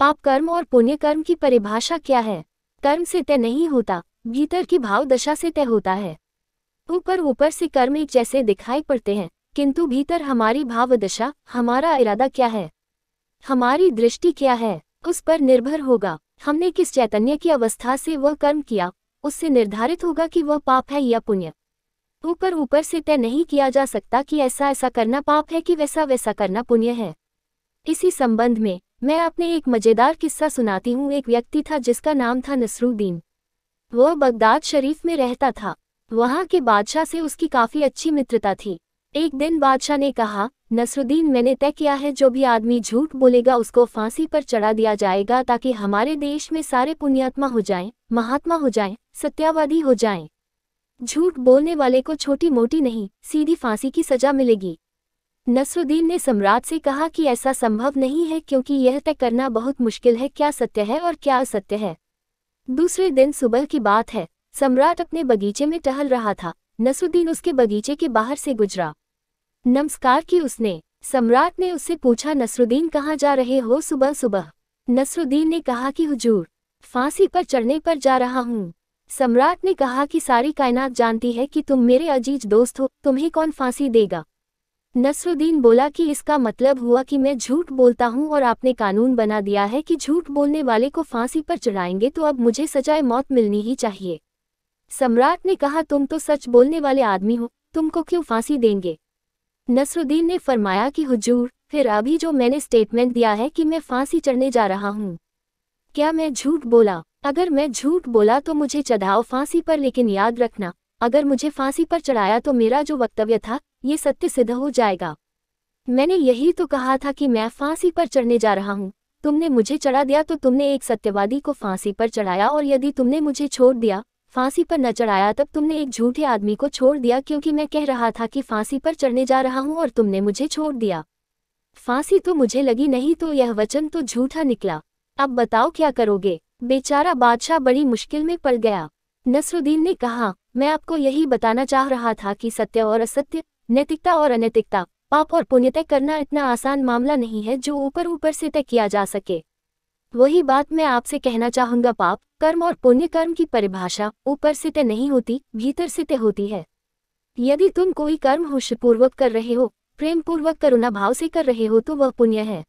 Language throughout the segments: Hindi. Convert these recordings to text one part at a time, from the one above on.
पाप कर्म और पुण्य कर्म की परिभाषा क्या है कर्म से तय नहीं होता भीतर की भाव दशा से तय होता है ऊपर ऊपर से कर्म एक जैसे दिखाई पड़ते हैं किंतु भीतर हमारी भाव दशा हमारा इरादा क्या है हमारी दृष्टि क्या है उस पर निर्भर होगा हमने किस चैतन्य की अवस्था से वह कर्म किया उससे निर्धारित होगा कि वह पाप है या पुण्य ऊपर ऊपर से तय नहीं किया जा सकता कि ऐसा ऐसा करना पाप है कि वैसा वैसा करना पुण्य है इसी संबंध में मैं आपने एक मज़ेदार किस्सा सुनाती हूँ एक व्यक्ति था जिसका नाम था नसरुद्दीन वह बगदाद शरीफ में रहता था वहाँ के बादशाह से उसकी काफ़ी अच्छी मित्रता थी एक दिन बादशाह ने कहा नसरुद्दीन मैंने तय किया है जो भी आदमी झूठ बोलेगा उसको फांसी पर चढ़ा दिया जाएगा ताकि हमारे देश में सारे पुण्यात्मा हो जाएं, महात्मा हो जाएं, सत्यावादी हो जाएं। झूठ बोलने वाले को छोटी मोटी नहीं सीधी फांसी की सजा मिलेगी नसरुद्दीन ने सम्राट से कहा कि ऐसा संभव नहीं है क्योंकि यह तय करना बहुत मुश्किल है क्या सत्य है और क्या असत्य है दूसरे दिन सुबह की बात है सम्राट अपने बगीचे में टहल रहा था नसरुद्दीन उसके बगीचे के बाहर से गुजरा नमस्कार की उसने सम्राट ने उससे पूछा नसरुद्दीन कहाँ जा रहे हो सुबह सुबह नसरुद्दीन ने कहा कि हुजूर फांसी पर चढ़ने पर जा रहा हूँ सम्राट ने कहा कि सारी कायनात जानती है कि तुम मेरे अजीज दोस्त हो तुम्हें कौन फांसी देगा नसरुद्दीन बोला कि इसका मतलब हुआ कि मैं झूठ बोलता हूं और आपने कानून बना दिया है कि झूठ बोलने वाले को फांसी पर चढ़ाएंगे तो अब मुझे सजाए मौत मिलनी ही चाहिए सम्राट ने कहा तुम तो सच बोलने वाले आदमी हो तुमको क्यों फांसी देंगे नसरुद्दीन ने फरमाया कि हुजूर फिर अभी जो मैंने स्टेटमेंट दिया है कि मैं फांसी चढ़ने जा रहा हूँ क्या मैं झूठ बोला अगर मैं झूठ बोला तो मुझे चढ़ाओ फांसी पर लेकिन याद रखना अगर मुझे फांसी पर चढ़ाया तो मेरा जो वक्तव्य था ये सत्य सिद्ध हो जाएगा मैंने यही तो कहा था कि मैं फांसी पर चढ़ने जा रहा हूँ तुमने मुझे चढ़ा दिया तो तुमने एक सत्यवादी को फांसी पर चढ़ाया और यदि तुमने मुझे छोड़ दिया फांसी पर न चढ़ाया तब तुमने एक झूठे आदमी को छोड़ दिया क्योंकि मैं कह रहा था कि फांसी पर चढ़ने जा रहा हूँ और तुमने मुझे छोड़ दिया फांसी तो मुझे लगी नहीं तो यह वचन तो झूठा निकला अब बताओ क्या करोगे बेचारा बादशाह बड़ी मुश्किल में पड़ गया नसरुद्दीन ने कहा मैं आपको यही बताना चाह रहा था कि सत्य और असत्य नैतिकता और अनैतिकता पाप और पुण्य तय करना इतना आसान मामला नहीं है जो ऊपर ऊपर से तय किया जा सके वही बात मैं आपसे कहना चाहूंगा पाप कर्म और पुण्य कर्म की परिभाषा ऊपर से तय नहीं होती भीतर से तय होती है यदि तुम कोई कर्म होशपूर्वक कर रहे हो प्रेम पूर्वक करुणा भाव से कर रहे हो तो वह पुण्य है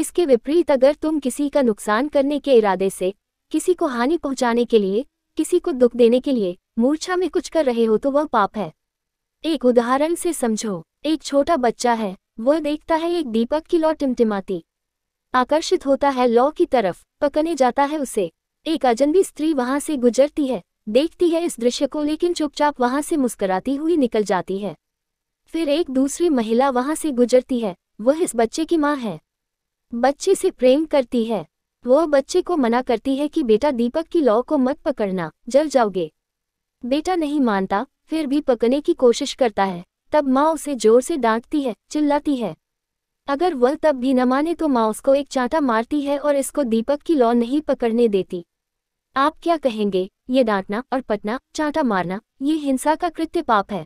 इसके विपरीत अगर तुम किसी का नुकसान करने के इरादे से किसी को हानि पहुंचाने के लिए किसी को दुख देने के लिए मूर्छा में कुछ कर रहे हो तो वह पाप है एक उदाहरण से समझो एक छोटा बच्चा है वह देखता है एक दीपक की लौ टिमटिमाती आकर्षित होता है लौ की तरफ पकने जाता है उसे एक अजनबी स्त्री वहां से गुजरती है देखती है इस दृश्य को लेकिन चुपचाप वहां से मुस्कुराती हुई निकल जाती है फिर एक दूसरी महिला वहां से गुजरती है वह इस बच्चे की माँ है बच्चे से प्रेम करती है वह बच्चे को मना करती है कि बेटा दीपक की लौ को मत पकड़ना जल जाओगे बेटा नहीं मानता फिर भी पकने की कोशिश करता है तब माँ उसे जोर से डांटती है चिल्लाती है अगर वह तब भी न माने तो माँ उसको एक चांटा मारती है और इसको दीपक की लौ नहीं पकड़ने देती आप क्या कहेंगे ये डांटना और पटना चांटा मारना ये हिंसा का कृत्य पाप है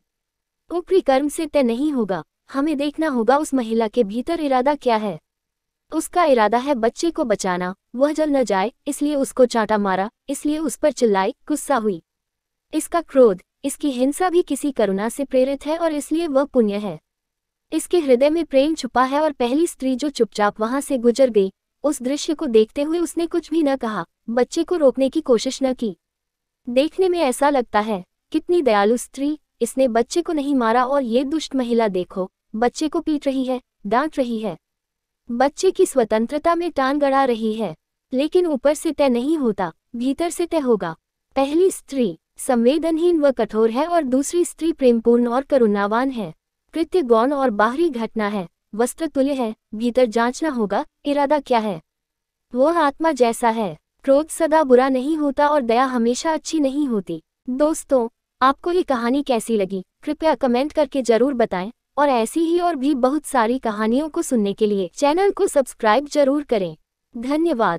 ऊपरी कर्म से तय नहीं होगा हमें देखना होगा उस महिला के भीतर इरादा क्या है उसका इरादा है बच्चे को बचाना वह जल न जाए इसलिए उसको चांटा मारा इसलिए उस पर चिल्लाई गुस्सा हुई इसका क्रोध इसकी हिंसा भी किसी करुणा से प्रेरित है और इसलिए वह पुण्य है इसके हृदय में प्रेम छुपा है और पहली स्त्री जो चुपचाप वहां से गुजर गई उस दृश्य को देखते हुए उसने कुछ भी न कहा बच्चे को रोकने की कोशिश न की देखने में ऐसा लगता है कितनी दयालु स्त्री इसने बच्चे को नहीं मारा और ये दुष्ट महिला देखो बच्चे को पीट रही है डांट रही है बच्चे की स्वतंत्रता में टान गड़ा रही है लेकिन ऊपर से तय नहीं होता भीतर से तय होगा पहली स्त्री संवेदनहीन व कठोर है और दूसरी स्त्री प्रेमपूर्ण और करुणावान है कृत्य गौण और बाहरी घटना है वस्त्र तुल्य है भीतर जांचना होगा इरादा क्या है वह आत्मा जैसा है क्रोध सदा बुरा नहीं होता और दया हमेशा अच्छी नहीं होती दोस्तों आपको ये कहानी कैसी लगी कृपया कमेंट करके जरूर बताएं और ऐसी ही और भी बहुत सारी कहानियों को सुनने के लिए चैनल को सब्सक्राइब जरूर करें धन्यवाद